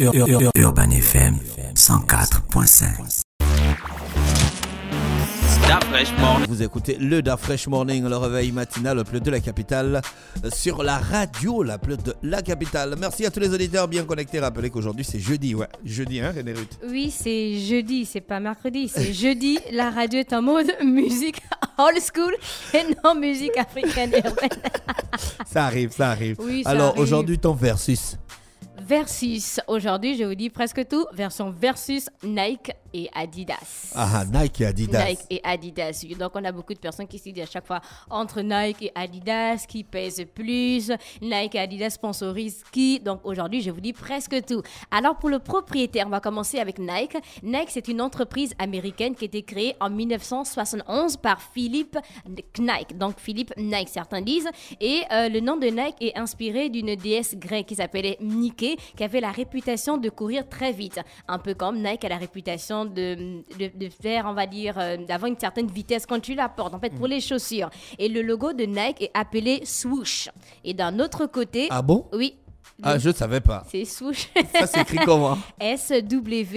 Urban FM 104.5. Vous écoutez le Da Fresh Morning, le réveil matinal, le plus de la capitale, sur la radio, la plus de la capitale. Merci à tous les auditeurs bien connectés. Rappelez qu'aujourd'hui c'est jeudi, ouais. Jeudi, hein, René Ruth Oui, c'est jeudi, c'est pas mercredi, c'est jeudi. La radio est en mode musique old school et non musique africaine ça arrive, ça arrive. Alors aujourd'hui, ton versus versus. Aujourd'hui, je vous dis presque tout, version versus Nike et Adidas. Ah, Nike et Adidas. Nike et Adidas. Donc, on a beaucoup de personnes qui se disent à chaque fois entre Nike et Adidas, qui pèse plus, Nike et Adidas sponsorise qui. Donc, aujourd'hui, je vous dis presque tout. Alors, pour le propriétaire, on va commencer avec Nike. Nike, c'est une entreprise américaine qui a été créée en 1971 par Philippe Nike. Donc, Philippe Nike, certains disent. Et euh, le nom de Nike est inspiré d'une déesse grecque qui s'appelait Nike, qui avait la réputation de courir très vite. Un peu comme Nike a la réputation de, faire, on va dire, euh, d'avoir une certaine vitesse quand tu la portes. En fait, pour mm. les chaussures. Et le logo de Nike est appelé swoosh. Et d'un autre côté. Ah bon Oui, ah, je ne savais pas. C'est Swoosh. Ça s'écrit comment S-W-O-O-S-H.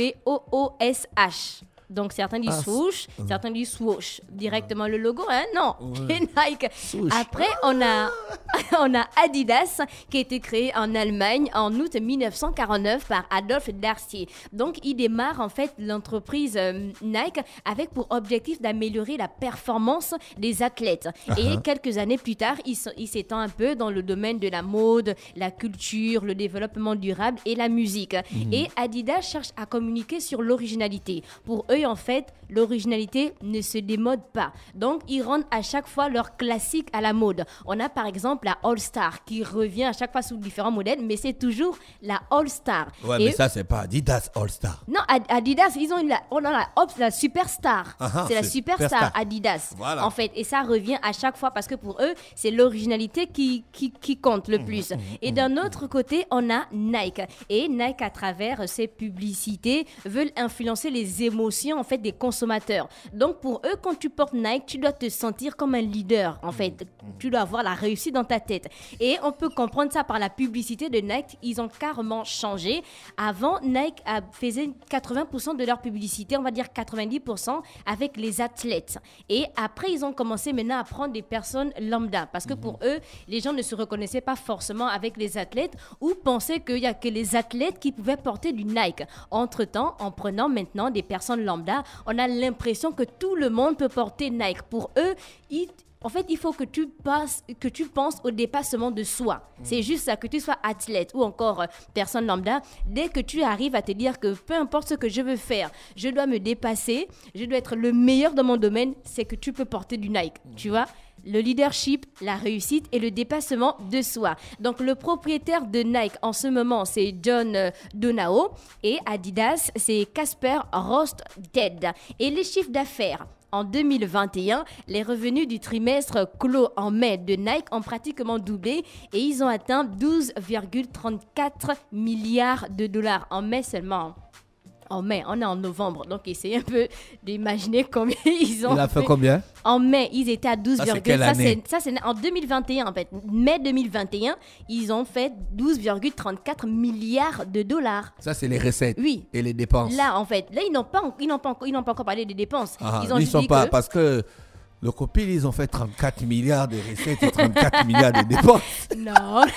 Donc certains disent ah, swoosh, certains disent swoosh. Ah. Directement le logo, hein Non, c'est Nike. Après, on a, on a Adidas qui a été créé en Allemagne en août 1949 par Adolphe Darcier. Donc il démarre en fait l'entreprise euh, Nike avec pour objectif d'améliorer la performance des athlètes. Et quelques années plus tard, il, s'étend un peu dans le domaine de la mode, la culture, le développement durable et la musique. Mmh. Et Adidas cherche à communiquer sur l'originalité. Pour eux, en fait, l'originalité ne se démode pas. Donc, ils rendent à chaque fois leur classique à la mode. On a par exemple la All Star qui revient à chaque fois sous différents modèles, mais c'est toujours la All Star. Ouais, mais ça, c'est pas Adidas All Star. Non, Adidas, ils ont une, la, la Superstar. Ah, ah, c'est la Superstar Adidas. En fait, et ça revient à chaque fois parce que pour eux, c'est l'originalité qui, qui, compte le mmh, plus. Mmh, mmh, et d'un autre côté, on a Nike. Et Nike, à travers ses publicités, veulent influencer les émotions en fait des consommateurs. Donc pour eux, quand tu portes Nike, tu dois te sentir comme un leader en mm. fait. Mm. Tu dois avoir la réussite dans ta tête. Et on peut comprendre ça par la publicité de Nike. Ils ont carrément changé. Avant, Nike faisait 80% de leur publicité, on va dire 90%, avec les athlètes. Et après, ils ont commencé maintenant à prendre des personnes lambda parce que mm. pour eux, les gens ne se reconnaissaient pas forcément avec les athlètes ou pensaient qu'il n'y a que les athlètes qui pouvaient porter du Nike. Entre-temps, en prenant maintenant des personnes lambda, on a l'impression que tout le monde peut porter Nike. Pour eux, en fait, il faut que tu, passes, que tu penses au dépassement de soi. Hmm. C'est juste ça, que tu sois athlète ou encore euh, personne lambda. Dès que tu arrives à te dire que peu importe ce que je veux faire, je dois me dépasser, je dois être le meilleur dans mon domaine, c'est que tu peux porter du Nike, hmm. tu vois le leadership, la réussite et le dépassement de soi. Donc le propriétaire de Nike en ce moment, c'est John euh, Donao et Adidas, c'est Casper Rosted. Et les chiffres d'affaires en 2021, les revenus du trimestre clos en mai de Nike ont pratiquement doublé et ils ont atteint 12,34 milliards de dollars en mai seulement en mai, on est en novembre, donc essayez un peu d'imaginer combien ils ont. Il a fait, combien En mai, ils étaient à 12, ça c'est en 2021 en fait. Mai 2021, ils ont fait 12,34 milliards de dollars. Ça c'est les recettes. Oui. Et les dépenses. Là en fait, là ils n'ont pas, ils n'ont pas, ils n'ont pas encore parlé des dépenses. Ah, ils ont sont pas parce que le copil, ils ont fait 34 milliards de recettes et 34 milliards de dépenses. Non.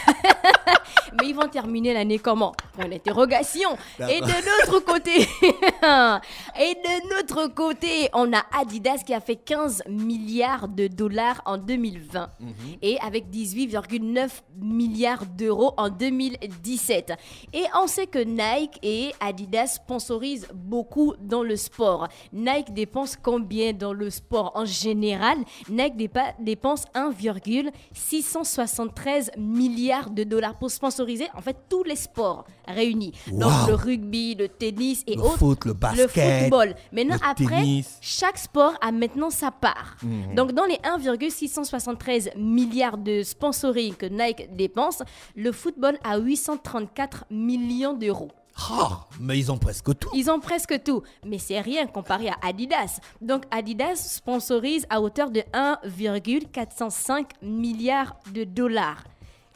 Mais ils vont terminer l'année comment Une interrogation bah, bah. Et de notre côté, et de notre côté, on a Adidas qui a fait 15 milliards de dollars en 2020 mhm. et avec 18,9 milliards d'euros en 2017. Et on sait que Nike et Adidas sponsorisent beaucoup dans le sport. Nike dépense combien dans le sport en général Nike dépense 1,673 milliards de dollars pour sponsoriser en fait tous les sports réunis. Donc le rugby, le tennis et le autres. Le football. Maintenant, après, chaque sport a maintenant sa part. Mhm. Donc dans les 1,673 milliards de sponsoring que Nike dépense, le football a 834 millions d'euros. Oh, mais ils ont presque tout. Ils ont presque tout, mais c'est rien comparé à Adidas. Donc Adidas sponsorise à hauteur de 1,405 milliards de dollars.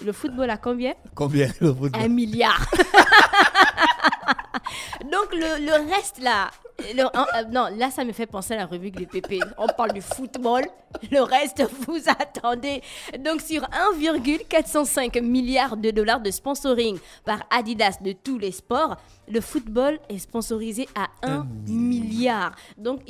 Le football à combien Combien le football Un milliard. Donc le, reste là, euh, non, là ça me fait penser à la revue des PP. On parle du football, le reste vous attendez. Donc sur 1,405 milliards de dollars de sponsoring par Adidas de tous les sports, le football est sponsorisé à un milliard. Donc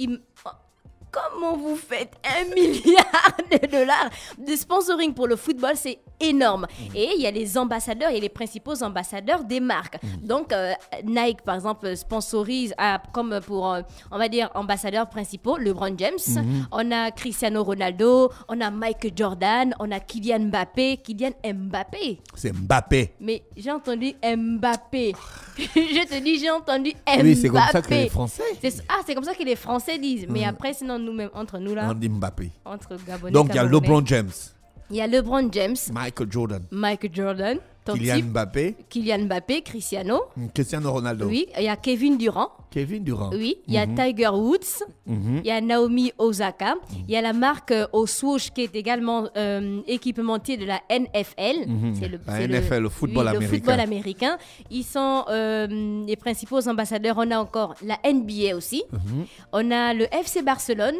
comment vous faites un milliard de dollars de sponsoring pour le football C'est énorme. Mhm. Et il y a les ambassadeurs, et les principaux ambassadeurs des marques. Mhm. Donc, euh, Nike, par exemple, sponsorise euh, comme pour, euh, on va dire, ambassadeurs principaux, LeBron James. Mhm. On a Cristiano Ronaldo, on a Mike Jordan, on a Kylian Mbappé. Kylian Mbappé. C'est Mbappé. Mais j'ai entendu Mbappé. je te dis, j'ai entendu Mbappé. c'est comme ça que les Français. Ah, c'est comme ça que les Français disent. Mais après, sinon, nous-mêmes, entre nous là. On dit Mbappé. Entre Donc, il y a LeBron James. Il y a LeBron James. Michael Jordan. Michael Jordan. Kylian Mbappé. Kylian Mbappé, Cristiano. Cristiano Ronaldo. Oui, il y a Kevin Durant. Kevin Durant. Oui, il y a mhm. Tiger Woods, mhm. il y a Naomi Osaka, mhm. il y a la marque Oswoosh qui est également euh, équipementier de la NFL. le, la NFL, le, football américain. football américain. Ils sont euh, les principaux ambassadeurs. On a encore la NBA aussi. On a le FC Barcelone.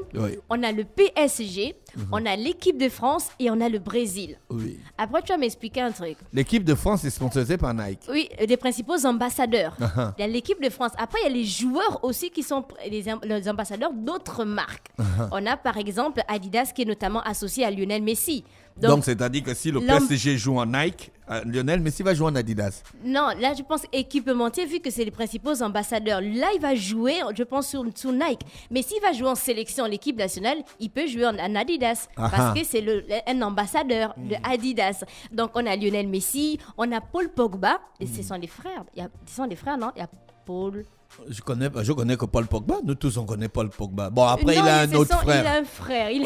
On a le PSG. On a l'équipe de France et on a le Brésil. Oui. Après, tu vas m'expliquer un truc. L'équipe de France est sponsorisée par Nike. Oui, euh, des principaux ambassadeurs. Ah ah. Il y a l'équipe de France. Après, il y a les joueurs aussi qui sont les, ambassadeurs d'autres marques. Uh-huh. On a par exemple Adidas qui est notamment associé à Lionel Messi. Donc, c'est-à-dire que si le PSG joue en Nike, euh, Lionel Messi va jouer en Adidas. Non, là, je pense équipementier, vu que c'est les principaux ambassadeurs. Là, il va jouer, je pense, sur, Nike. Mais s'il va jouer en sélection, l'équipe nationale, il peut jouer en, Adidas. parce que c'est un ambassadeur de hmm. Adidas. Donc, on a Lionel Messi, on a Paul Pogba. Et ce sont les frères. Il y ce sont les frères, non Il y a Paul je connais, je connais que Paul Pogba. Nous tous, on connaît Paul Pogba. Bon, après, il a un autre frère.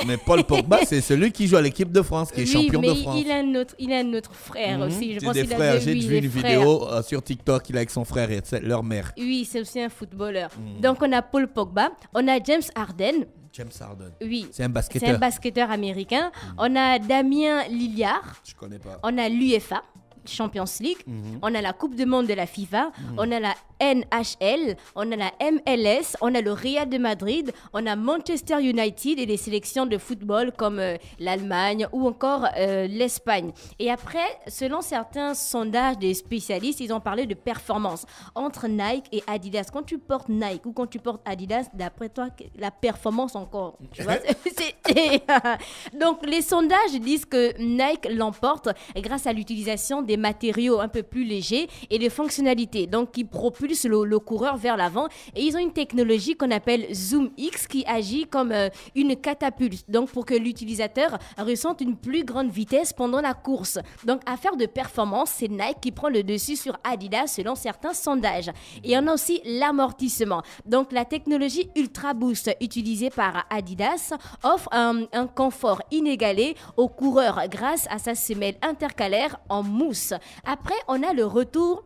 Mais Paul Pogba, c'est celui qui joue à l'équipe de France, qui est champion de France. Il a un autre, il a un autre frère mhm. aussi. Je pense des frères. J'ai vu une vidéo euh, sur TikTok qu'il a avec son frère et leur mère. Oui, c'est aussi un footballeur. Mhm. Donc, on a Paul Pogba. On a James Harden. James Harden. Oui. C'est un basketteur. C'est un basketteur américain. Mhm. On a Damien Liliard Je connais pas. On a l'UEFA. Champions League, on a la Coupe du Monde de la FIFA, on a la NHL, on a la MLS, on a le Real de Madrid, on a Manchester United et des sélections de football comme euh, l'Allemagne ou encore euh, l'Espagne. Et après, selon certains sondages des spécialistes, ils ont parlé de performance entre Nike et Adidas. Quand tu portes Nike ou quand tu portes Adidas, d'après toi, la performance encore tu Donc les sondages disent que Nike l'emporte grâce à l'utilisation des matériaux un peu plus légers et des fonctionnalités, donc qui propulsent le, coureur vers l'avant. Et ils ont une technologie qu'on appelle Zoom X qui agit comme euh, une catapulte, donc pour que l'utilisateur ressente une plus grande vitesse pendant la course. Donc affaire de performance, c'est Nike qui prend le dessus sur Adidas selon certains sondages. Et on a aussi l'amortissement. Donc la technologie Ultra Boost utilisée par Adidas offre un, un confort inégalé aux coureurs grâce à sa semelle intercalaire en mousse. Après, on a le retour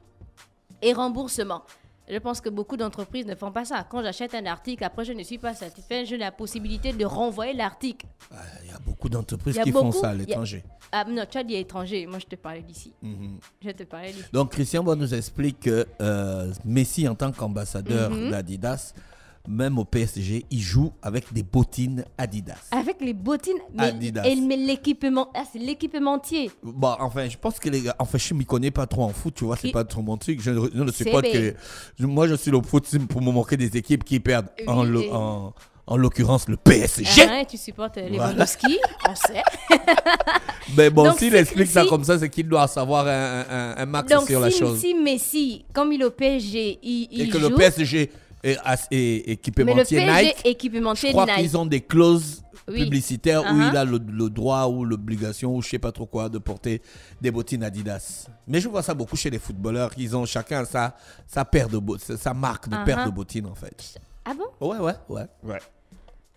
et remboursement. Je pense que beaucoup d'entreprises ne font pas ça. Quand j'achète un article, après je ne suis pas satisfait, j'ai la possibilité de renvoyer l'article. Il ah, y a beaucoup d'entreprises qui font ça à l'étranger. Ah, non, tu as dit étranger, moi je te parlais d'ici. Mhm. Je te parlais d'ici. Donc Christian Bois nous explique que euh, Messi en tant qu'ambassadeur mhm. d'Adidas même au PSG, il joue avec des bottines Adidas. Avec les bottines mais, Adidas. Et l'équipement, ah, c'est l'équipementier. Bah, enfin, je pense que les gars, enfin, je m'y connais pas trop en foot, tu vois, c'est pas trop mon truc. Je, ne sais pas que. moi, je suis le foot pour me moquer des équipes qui perdent en, en, l'occurrence le PSG. Ah tu supportes les voilà. on sait. Mais bon, s'il explique ça comme ça, c'est qu'il doit savoir un, un, max sur la chose. Donc si Messi, comme il est au PSG, il, joue. Et que le PSG et, et équipementier le Nike, je crois qu'ils ont des clauses publicitaires où uh-huh. il a le, droit ou l'obligation ou je sais pas trop quoi de porter des bottines Adidas. Mais je vois ça beaucoup chez les footballeurs. Ils ont chacun sa, sa, paire de sa marque de paire uh-huh. de bottines en fait. Ah bon Ouais, ouais, ouais. ouais.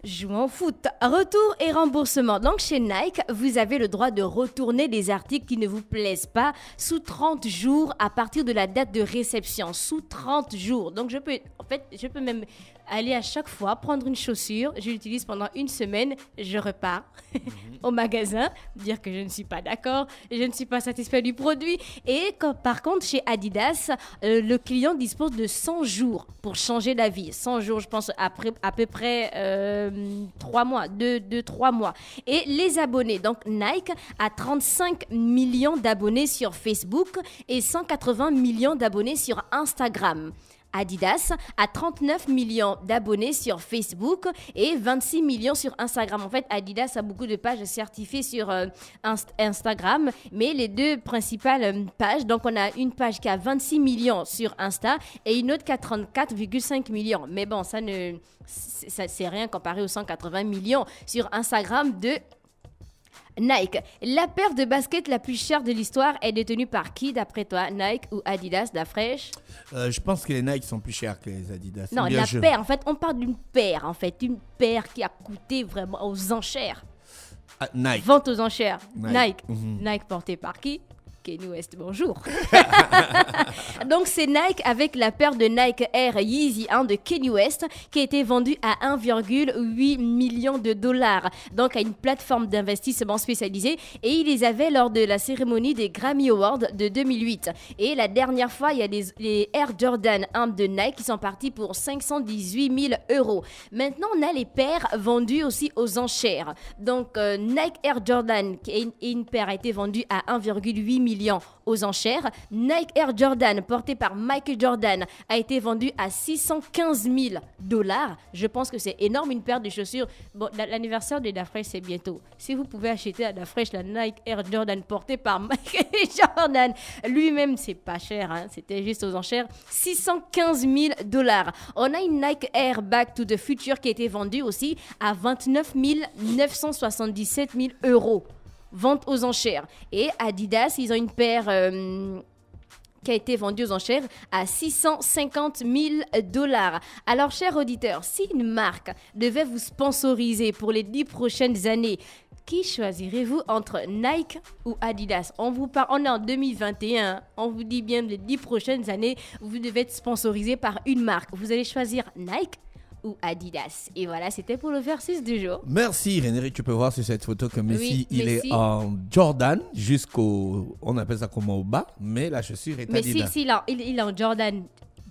Jouons en foot. Retour et remboursement. Donc chez Nike, vous avez le droit de retourner des articles qui ne vous plaisent pas sous 30 jours à partir de la date de réception. Sous 30 jours. Donc je peux, en fait, je peux même aller à chaque fois prendre une chaussure, je l'utilise pendant une semaine, je repars mhm. au magasin, dire que je ne suis pas d'accord, je ne suis pas satisfait du produit. Et par contre, chez Adidas, euh, le client dispose de 100 jours pour changer d'avis. 100 jours, je pense, à peu près euh, 3 mois, 2-3 mois. Et les abonnés, donc Nike a 35 millions d'abonnés sur Facebook et 180 millions d'abonnés sur Instagram. Adidas a 39 millions d'abonnés sur Facebook et 26 millions sur Instagram. En fait, Adidas a beaucoup de pages certifiées sur euh, Instagram, mais les deux principales euh, pages, donc on a une page qui a 26 millions sur Insta et une autre qui a 34,5 millions. Mais bon, ça ne c'est rien comparé aux 180 millions sur Instagram de Nike, la paire de baskets la plus chère de l'histoire est détenue par qui d'après toi Nike ou Adidas la fraîche euh, Je pense que les Nike sont plus chers que les Adidas. Non, la paire, en fait, on parle d'une paire, en fait, une paire qui a coûté vraiment aux enchères. Ah, Nike. Vente aux enchères. Nike. Nike mhm. portée par qui Kenny West, bonjour. Donc c'est Nike avec la paire de Nike Air Yeezy 1 de Kenny West qui a été vendue à 1,8 million de dollars, donc à une plateforme d'investissement spécialisée et il les avait lors de la cérémonie des Grammy Awards de 2008. Et la dernière fois, il y a les, Air Jordan 1 de Nike qui sont partis pour 518 000 euros. Maintenant, on a les paires vendues aussi aux enchères. Donc euh, Nike Air Jordan une, une paire a été vendue à 1,8 million aux enchères. Nike Air Jordan, porté par Michael Jordan, a été vendu à 615 000 dollars. Je pense que c'est énorme, une paire de chaussures. Bon, l'anniversaire de Dafresh, c'est bientôt. Si vous pouvez acheter à Dafresh la Nike Air Jordan portée par Michael Jordan, lui-même, c'est pas cher, hein. c'était juste aux enchères. 615 000 dollars. On a une Nike Air Back to the Future qui a été vendue aussi à 29 977 000 euros vente aux enchères. Et Adidas, ils ont une paire... Euh, qui a été vendue aux enchères à 650 000 dollars. Alors, chers auditeurs, si une marque devait vous sponsoriser pour les dix prochaines années, qui choisirez-vous entre Nike ou Adidas on, vous parle est en 2021, on vous dit bien les dix prochaines années, vous devez être sponsorisé par une marque. Vous allez choisir Nike ou Adidas. Et voilà, c'était pour le versus du jour. Merci Rénéry, tu peux voir sur cette photo que Messi, il est en Jordan jusqu'au, on appelle ça comment au bas, mais la chaussure est Adidas. Mais si, il, est en Jordan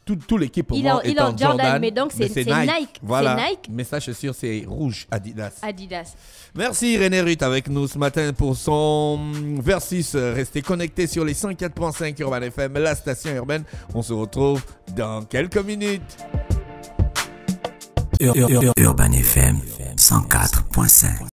tout l'équipe est en, Jordan, mais donc c'est Nike. Voilà. Mais sa chaussure, c'est rouge, Adidas. Adidas. Merci René avec nous ce matin pour son Versus. Restez connectés sur les 104.5 Urban FM, la station urbaine. On se retrouve dans quelques minutes. Urban FM 104.5.